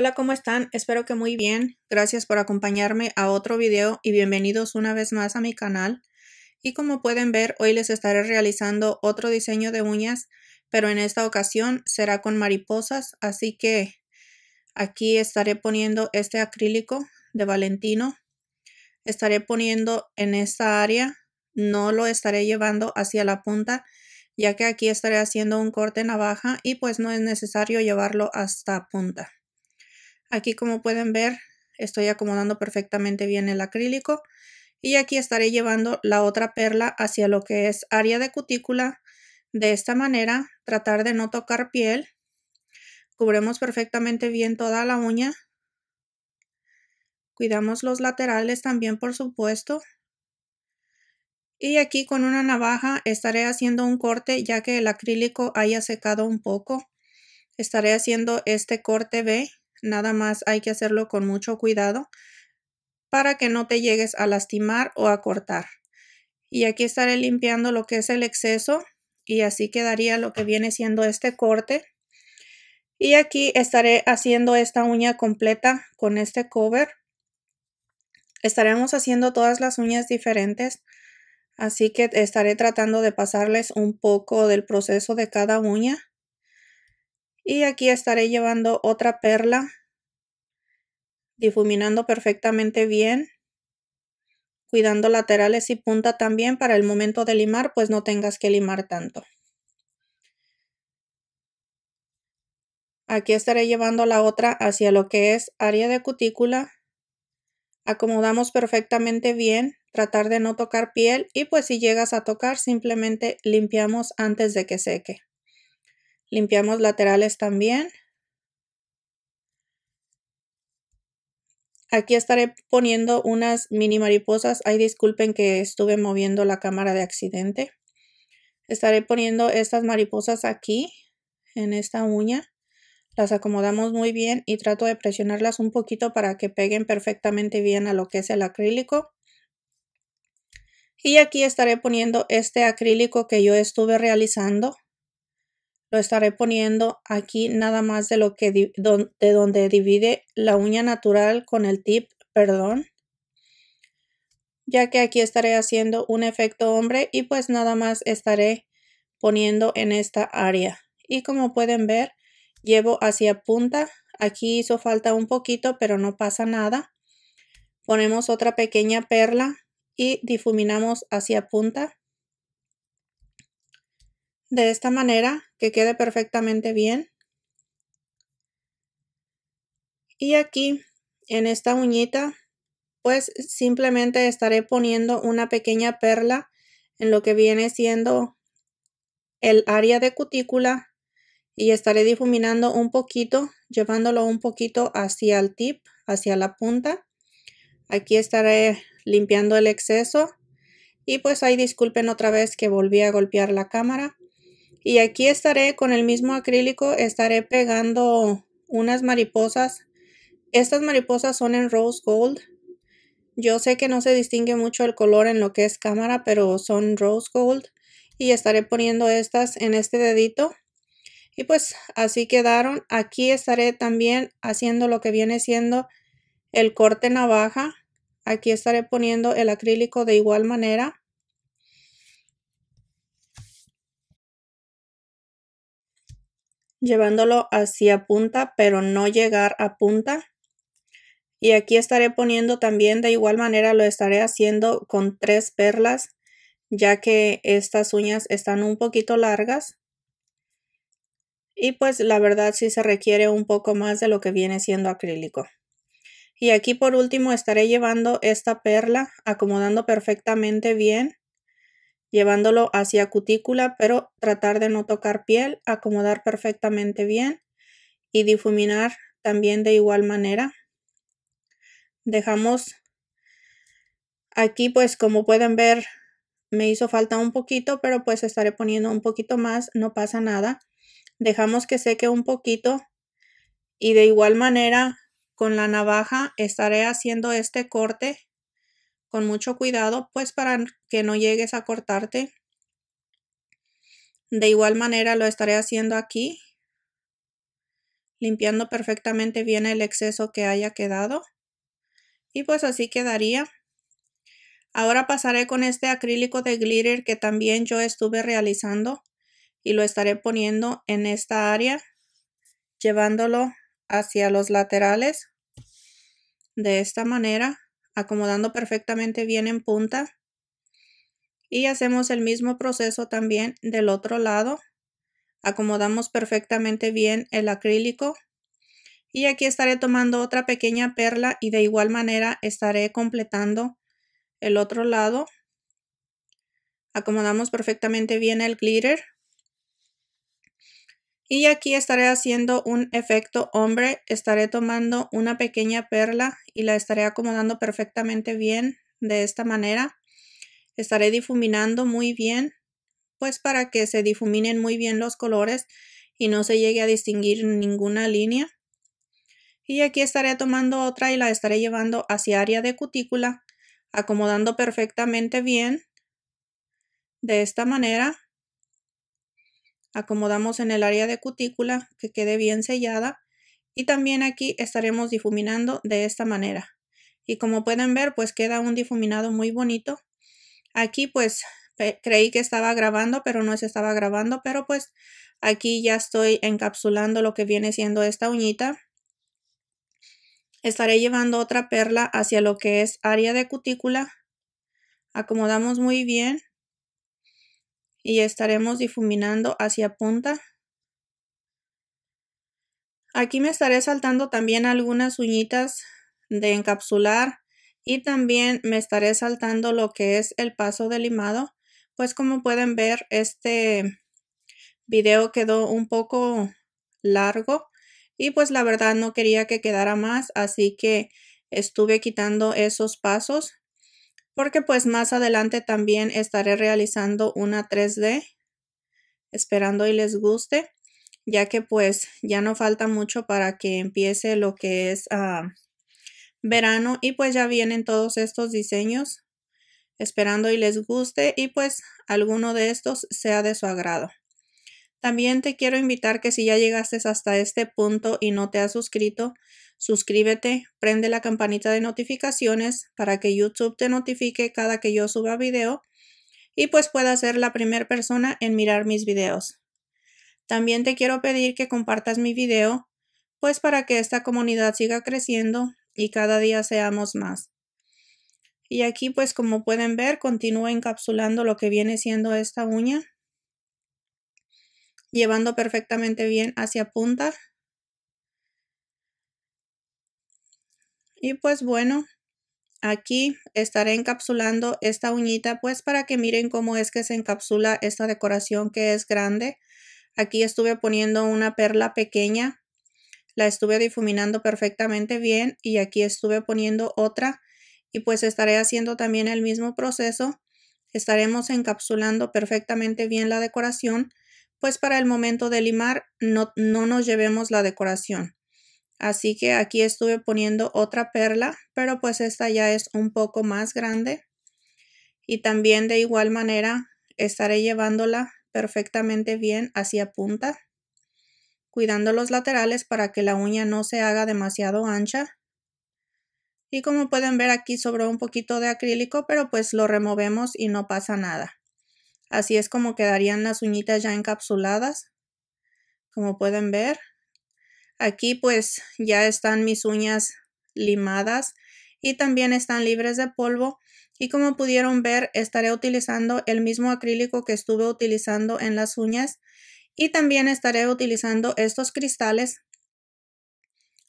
Hola, ¿cómo están? Espero que muy bien. Gracias por acompañarme a otro video y bienvenidos una vez más a mi canal. Y como pueden ver, hoy les estaré realizando otro diseño de uñas, pero en esta ocasión será con mariposas, así que aquí estaré poniendo este acrílico de Valentino. Estaré poniendo en esta área, no lo estaré llevando hacia la punta, ya que aquí estaré haciendo un corte navaja y pues no es necesario llevarlo hasta punta. Aquí como pueden ver estoy acomodando perfectamente bien el acrílico y aquí estaré llevando la otra perla hacia lo que es área de cutícula. De esta manera tratar de no tocar piel. Cubremos perfectamente bien toda la uña. Cuidamos los laterales también por supuesto. Y aquí con una navaja estaré haciendo un corte ya que el acrílico haya secado un poco. Estaré haciendo este corte B Nada más hay que hacerlo con mucho cuidado para que no te llegues a lastimar o a cortar. Y aquí estaré limpiando lo que es el exceso y así quedaría lo que viene siendo este corte. Y aquí estaré haciendo esta uña completa con este cover. Estaremos haciendo todas las uñas diferentes, así que estaré tratando de pasarles un poco del proceso de cada uña. Y aquí estaré llevando otra perla, difuminando perfectamente bien, cuidando laterales y punta también para el momento de limar, pues no tengas que limar tanto. Aquí estaré llevando la otra hacia lo que es área de cutícula. Acomodamos perfectamente bien, tratar de no tocar piel y pues si llegas a tocar simplemente limpiamos antes de que seque. Limpiamos laterales también. Aquí estaré poniendo unas mini mariposas. Ay, disculpen que estuve moviendo la cámara de accidente. Estaré poniendo estas mariposas aquí, en esta uña. Las acomodamos muy bien y trato de presionarlas un poquito para que peguen perfectamente bien a lo que es el acrílico. Y aquí estaré poniendo este acrílico que yo estuve realizando. Lo estaré poniendo aquí nada más de lo que de donde divide la uña natural con el tip, perdón. Ya que aquí estaré haciendo un efecto hombre y pues nada más estaré poniendo en esta área. Y como pueden ver, llevo hacia punta. Aquí hizo falta un poquito, pero no pasa nada. Ponemos otra pequeña perla y difuminamos hacia punta de esta manera que quede perfectamente bien. Y aquí en esta uñita pues simplemente estaré poniendo una pequeña perla en lo que viene siendo el área de cutícula y estaré difuminando un poquito, llevándolo un poquito hacia el tip, hacia la punta. Aquí estaré limpiando el exceso y pues ahí disculpen otra vez que volví a golpear la cámara. Y aquí estaré con el mismo acrílico, estaré pegando unas mariposas. Estas mariposas son en rose gold. Yo sé que no se distingue mucho el color en lo que es cámara, pero son rose gold. Y estaré poniendo estas en este dedito. Y pues así quedaron. Aquí estaré también haciendo lo que viene siendo el corte navaja. Aquí estaré poniendo el acrílico de igual manera. llevándolo hacia punta, pero no llegar a punta. Y aquí estaré poniendo también, de igual manera lo estaré haciendo con tres perlas, ya que estas uñas están un poquito largas. Y pues la verdad si se requiere un poco más de lo que viene siendo acrílico. Y aquí por último estaré llevando esta perla acomodando perfectamente bien llevándolo hacia cutícula, pero tratar de no tocar piel, acomodar perfectamente bien y difuminar también de igual manera. Dejamos aquí pues como pueden ver me hizo falta un poquito, pero pues estaré poniendo un poquito más, no pasa nada. Dejamos que seque un poquito y de igual manera con la navaja estaré haciendo este corte con mucho cuidado, pues para que no llegues a cortarte. De igual manera lo estaré haciendo aquí, limpiando perfectamente bien el exceso que haya quedado. Y pues así quedaría. Ahora pasaré con este acrílico de glitter que también yo estuve realizando y lo estaré poniendo en esta área, llevándolo hacia los laterales de esta manera acomodando perfectamente bien en punta. Y hacemos el mismo proceso también del otro lado. Acomodamos perfectamente bien el acrílico. Y aquí estaré tomando otra pequeña perla y de igual manera estaré completando el otro lado. Acomodamos perfectamente bien el glitter. Y aquí estaré haciendo un efecto hombre, estaré tomando una pequeña perla y la estaré acomodando perfectamente bien de esta manera. Estaré difuminando muy bien, pues para que se difuminen muy bien los colores y no se llegue a distinguir ninguna línea. Y aquí estaré tomando otra y la estaré llevando hacia área de cutícula, acomodando perfectamente bien de esta manera acomodamos en el área de cutícula que quede bien sellada y también aquí estaremos difuminando de esta manera. Y como pueden ver, pues queda un difuminado muy bonito. Aquí pues creí que estaba grabando, pero no se estaba grabando, pero pues aquí ya estoy encapsulando lo que viene siendo esta uñita. Estaré llevando otra perla hacia lo que es área de cutícula. Acomodamos muy bien y estaremos difuminando hacia punta. Aquí me estaré saltando también algunas uñitas de encapsular y también me estaré saltando lo que es el paso de limado. Pues como pueden ver este video quedó un poco largo y pues la verdad no quería que quedara más así que estuve quitando esos pasos porque pues más adelante también estaré realizando una 3D, esperando y les guste, ya que pues ya no falta mucho para que empiece lo que es ah, verano y pues ya vienen todos estos diseños, esperando y les guste y pues alguno de estos sea de su agrado. También te quiero invitar que si ya llegaste hasta este punto y no te has suscrito, Suscríbete, prende la campanita de notificaciones para que YouTube te notifique cada que yo suba video y pues pueda ser la primera persona en mirar mis videos. También te quiero pedir que compartas mi video, pues para que esta comunidad siga creciendo y cada día seamos más. Y aquí pues como pueden ver continúo encapsulando lo que viene siendo esta uña, llevando perfectamente bien hacia punta Y pues bueno, aquí estaré encapsulando esta uñita pues para que miren cómo es que se encapsula esta decoración que es grande. Aquí estuve poniendo una perla pequeña, la estuve difuminando perfectamente bien y aquí estuve poniendo otra y pues estaré haciendo también el mismo proceso. Estaremos encapsulando perfectamente bien la decoración, pues para el momento de limar no, no nos llevemos la decoración. Así que aquí estuve poniendo otra perla, pero pues esta ya es un poco más grande. Y también de igual manera estaré llevándola perfectamente bien hacia punta, cuidando los laterales para que la uña no se haga demasiado ancha. Y como pueden ver aquí sobró un poquito de acrílico, pero pues lo removemos y no pasa nada. Así es como quedarían las uñitas ya encapsuladas. Como pueden ver, Aquí pues ya están mis uñas limadas y también están libres de polvo y como pudieron ver estaré utilizando el mismo acrílico que estuve utilizando en las uñas y también estaré utilizando estos cristales.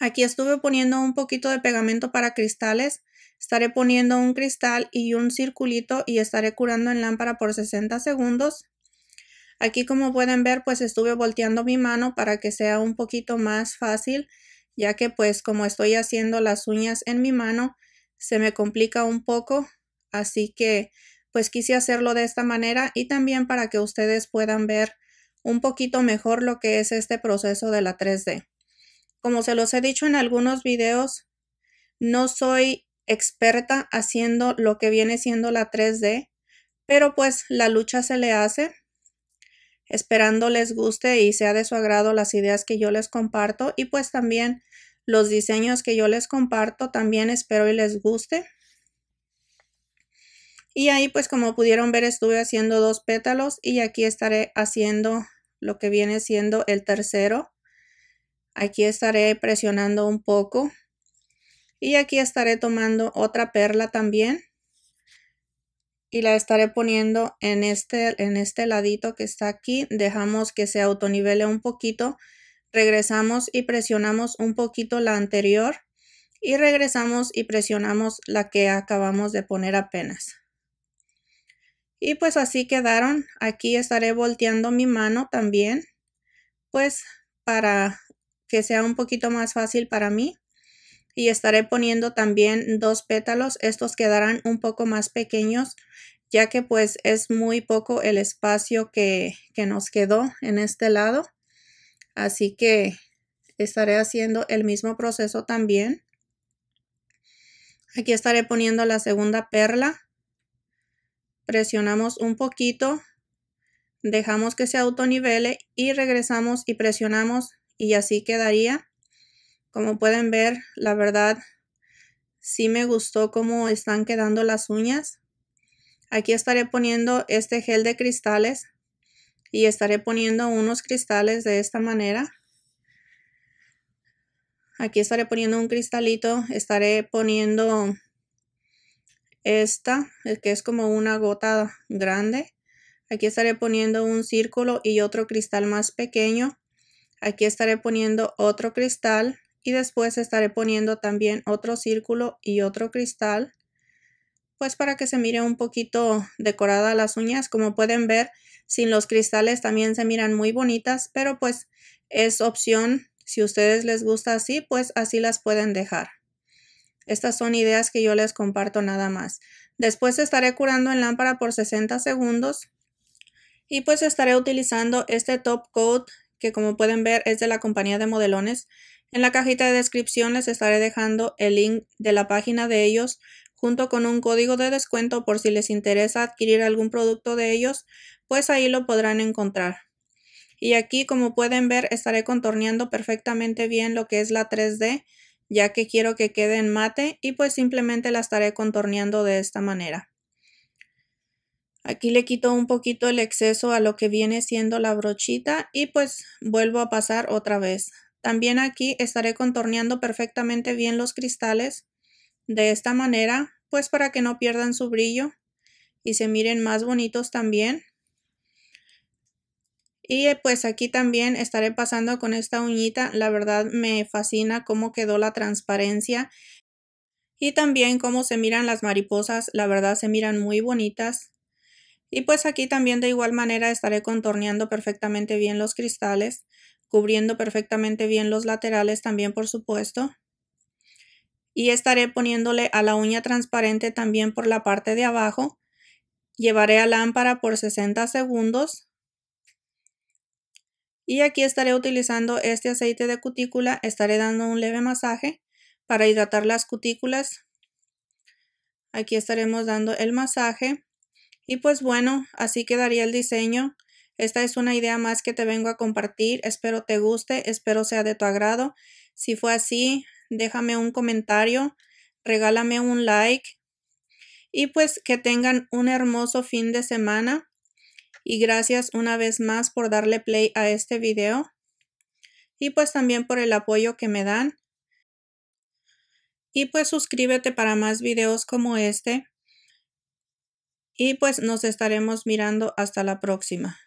Aquí estuve poniendo un poquito de pegamento para cristales. Estaré poniendo un cristal y un circulito y estaré curando en lámpara por 60 segundos. Aquí como pueden ver pues estuve volteando mi mano para que sea un poquito más fácil ya que pues como estoy haciendo las uñas en mi mano se me complica un poco así que pues quise hacerlo de esta manera y también para que ustedes puedan ver un poquito mejor lo que es este proceso de la 3D. Como se los he dicho en algunos videos, no soy experta haciendo lo que viene siendo la 3D, pero pues la lucha se le hace esperando les guste y sea de su agrado las ideas que yo les comparto y pues también los diseños que yo les comparto también espero y les guste. Y ahí pues como pudieron ver estuve haciendo dos pétalos y aquí estaré haciendo lo que viene siendo el tercero. Aquí estaré presionando un poco y aquí estaré tomando otra perla también y la estaré poniendo en este, en este ladito que está aquí. Dejamos que se autonivele un poquito. Regresamos y presionamos un poquito la anterior y regresamos y presionamos la que acabamos de poner apenas. Y pues así quedaron. Aquí estaré volteando mi mano también, pues para que sea un poquito más fácil para mí y estaré poniendo también dos pétalos. Estos quedarán un poco más pequeños ya que pues es muy poco el espacio que, nos quedó en este lado. Así que estaré haciendo el mismo proceso también. Aquí estaré poniendo la segunda perla. Presionamos un poquito. Dejamos que se autonivele y regresamos y presionamos y así quedaría. Como pueden ver, la verdad, sí me gustó cómo están quedando las uñas. Aquí estaré poniendo este gel de cristales y estaré poniendo unos cristales de esta manera. Aquí estaré poniendo un cristalito, estaré poniendo esta, que es como una gota grande. Aquí estaré poniendo un círculo y otro cristal más pequeño. Aquí estaré poniendo otro cristal y después estaré poniendo también otro círculo y otro cristal pues para que se mire un poquito decorada las uñas como pueden ver sin los cristales también se miran muy bonitas pero pues es opción si ustedes les gusta así pues así las pueden dejar estas son ideas que yo les comparto nada más después estaré curando en lámpara por 60 segundos y pues estaré utilizando este top coat que como pueden ver es de la compañía de modelones en la cajita de descripción les estaré dejando el link de la página de ellos junto con un código de descuento por si les interesa adquirir algún producto de ellos, pues ahí lo podrán encontrar. Y aquí como pueden ver estaré contorneando perfectamente bien lo que es la 3D ya que quiero que quede en mate y pues simplemente la estaré contorneando de esta manera. Aquí le quito un poquito el exceso a lo que viene siendo la brochita y pues vuelvo a pasar otra vez. También aquí estaré contorneando perfectamente bien los cristales de esta manera, pues para que no pierdan su brillo y se miren más bonitos también. Y eh, pues aquí también estaré pasando con esta uñita. La verdad me fascina cómo quedó la transparencia. Y también cómo se miran las mariposas. La verdad se miran muy bonitas. Y pues aquí también de igual manera estaré contorneando perfectamente bien los cristales cubriendo perfectamente bien los laterales también, por supuesto. Y estaré poniéndole a la uña transparente también por la parte de abajo. Llevaré a lámpara por 60 segundos. Y aquí estaré utilizando este aceite de cutícula. Estaré dando un leve masaje para hidratar las cutículas. Aquí estaremos dando el masaje. Y pues bueno, así quedaría el diseño esta es una idea más que te vengo a compartir. Espero te guste, espero sea de tu agrado. Si fue así, déjame un comentario, regálame un like y pues que tengan un hermoso fin de semana. Y gracias una vez más por darle play a este video y pues también por el apoyo que me dan. Y pues suscríbete para más videos como este. Y pues nos estaremos mirando hasta la próxima.